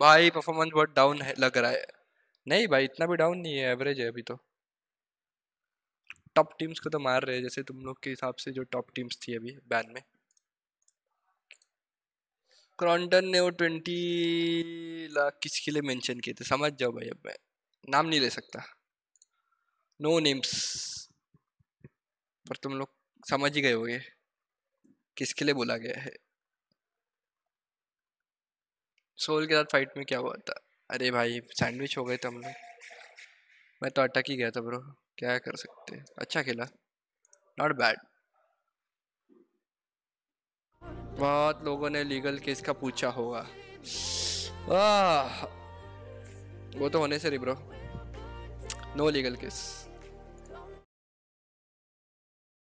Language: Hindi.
भाई परफॉर्मेंस बहुत डाउन लग रहा है नहीं भाई इतना भी डाउन नहीं है एवरेज है अभी तो टॉप टीम्स को तो मार रहे हैं जैसे तुम लोग के हिसाब से जो टॉप टीम्स थी अभी बैन में क्रॉन्टन ने वो ट्वेंटी लाख किसके लिए मेंशन किए थे समझ जाओ भाई अब मैं नाम नहीं ले सकता नो नेम्स पर तुम लोग समझ ही गए होगे किसके लिए बोला गया है सोल के साथ फाइट में क्या हुआ था अरे भाई सैंडविच हो गए थे हम लोग मैं तो अटक ही गया था ब्रो क्या कर सकते अच्छा खेला नॉट बैड बहुत लोगों ने लीगल केस का पूछा होगा वो तो होने से रही ब्रो नो लीगल केस